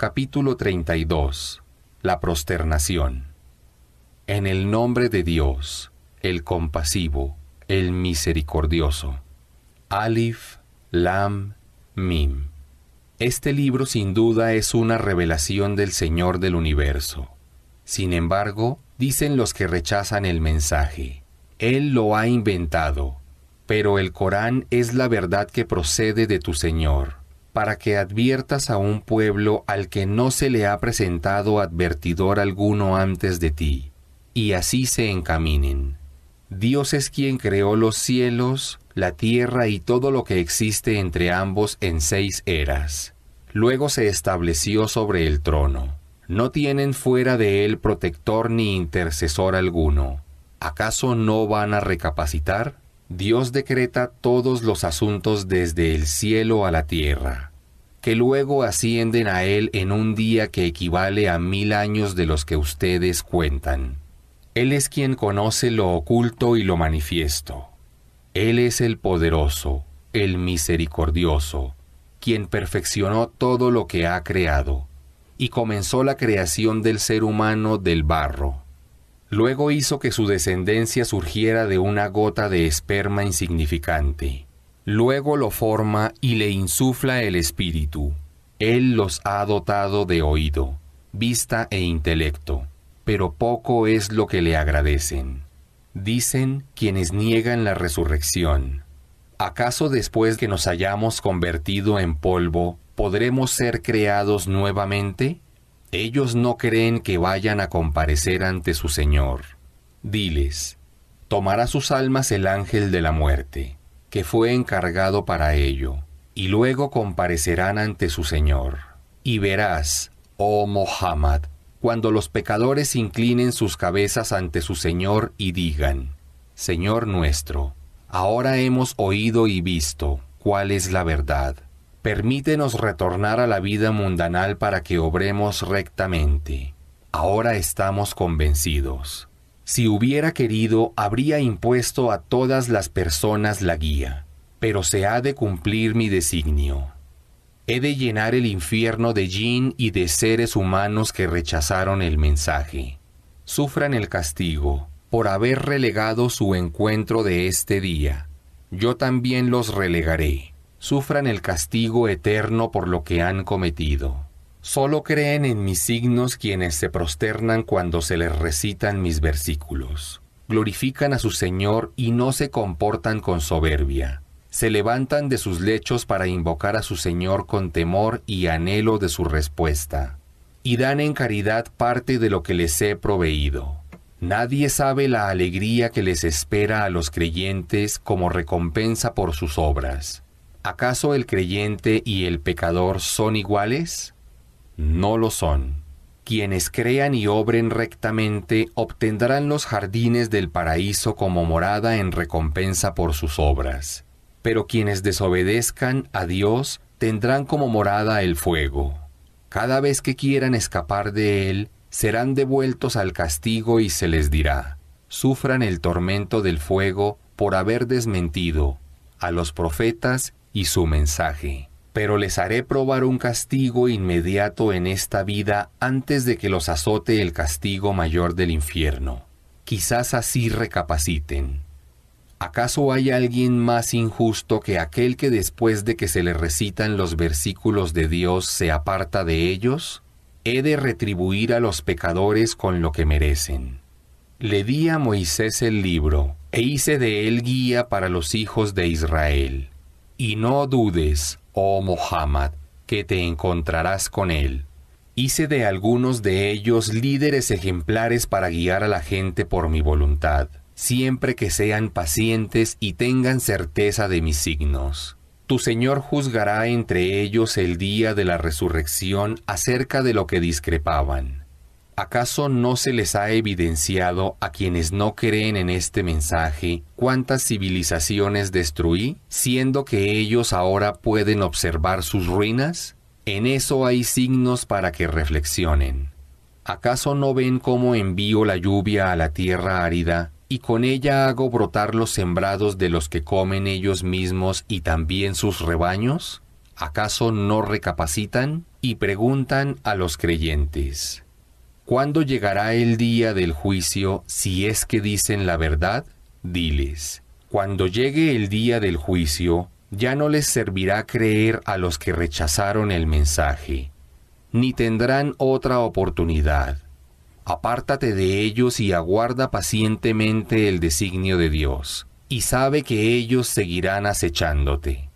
Capítulo 32. La prosternación. En el nombre de Dios, el compasivo, el misericordioso. Alif, Lam, Mim. Este libro sin duda es una revelación del Señor del universo. Sin embargo, dicen los que rechazan el mensaje. Él lo ha inventado, pero el Corán es la verdad que procede de tu Señor para que adviertas a un pueblo al que no se le ha presentado advertidor alguno antes de ti, y así se encaminen. Dios es quien creó los cielos, la tierra y todo lo que existe entre ambos en seis eras. Luego se estableció sobre el trono. No tienen fuera de él protector ni intercesor alguno. ¿Acaso no van a recapacitar? Dios decreta todos los asuntos desde el cielo a la tierra que luego ascienden a Él en un día que equivale a mil años de los que ustedes cuentan. Él es quien conoce lo oculto y lo manifiesto. Él es el poderoso, el misericordioso, quien perfeccionó todo lo que ha creado, y comenzó la creación del ser humano del barro. Luego hizo que su descendencia surgiera de una gota de esperma insignificante luego lo forma y le insufla el espíritu. Él los ha dotado de oído, vista e intelecto, pero poco es lo que le agradecen. Dicen quienes niegan la resurrección. ¿Acaso después que nos hayamos convertido en polvo, podremos ser creados nuevamente? Ellos no creen que vayan a comparecer ante su Señor. Diles, tomará sus almas el ángel de la muerte que fue encargado para ello, y luego comparecerán ante su Señor. Y verás, oh Mohammed, cuando los pecadores inclinen sus cabezas ante su Señor y digan, Señor nuestro, ahora hemos oído y visto cuál es la verdad. Permítenos retornar a la vida mundanal para que obremos rectamente. Ahora estamos convencidos. Si hubiera querido, habría impuesto a todas las personas la guía, pero se ha de cumplir mi designio. He de llenar el infierno de Jin y de seres humanos que rechazaron el mensaje. Sufran el castigo por haber relegado su encuentro de este día. Yo también los relegaré. Sufran el castigo eterno por lo que han cometido. Solo creen en mis signos quienes se prosternan cuando se les recitan mis versículos. Glorifican a su Señor y no se comportan con soberbia. Se levantan de sus lechos para invocar a su Señor con temor y anhelo de su respuesta. Y dan en caridad parte de lo que les he proveído. Nadie sabe la alegría que les espera a los creyentes como recompensa por sus obras. ¿Acaso el creyente y el pecador son iguales? no lo son. Quienes crean y obren rectamente obtendrán los jardines del paraíso como morada en recompensa por sus obras. Pero quienes desobedezcan a Dios tendrán como morada el fuego. Cada vez que quieran escapar de él, serán devueltos al castigo y se les dirá, sufran el tormento del fuego por haber desmentido a los profetas y su mensaje pero les haré probar un castigo inmediato en esta vida antes de que los azote el castigo mayor del infierno. Quizás así recapaciten. ¿Acaso hay alguien más injusto que aquel que después de que se le recitan los versículos de Dios se aparta de ellos? He de retribuir a los pecadores con lo que merecen. Le di a Moisés el libro, e hice de él guía para los hijos de Israel. Y no dudes, oh Mohammed, que te encontrarás con él. Hice de algunos de ellos líderes ejemplares para guiar a la gente por mi voluntad, siempre que sean pacientes y tengan certeza de mis signos. Tu Señor juzgará entre ellos el día de la resurrección acerca de lo que discrepaban. ¿Acaso no se les ha evidenciado a quienes no creen en este mensaje cuántas civilizaciones destruí, siendo que ellos ahora pueden observar sus ruinas? En eso hay signos para que reflexionen. ¿Acaso no ven cómo envío la lluvia a la tierra árida, y con ella hago brotar los sembrados de los que comen ellos mismos y también sus rebaños? ¿Acaso no recapacitan? Y preguntan a los creyentes. ¿Cuándo llegará el día del juicio si es que dicen la verdad? Diles, cuando llegue el día del juicio, ya no les servirá creer a los que rechazaron el mensaje, ni tendrán otra oportunidad. Apártate de ellos y aguarda pacientemente el designio de Dios, y sabe que ellos seguirán acechándote.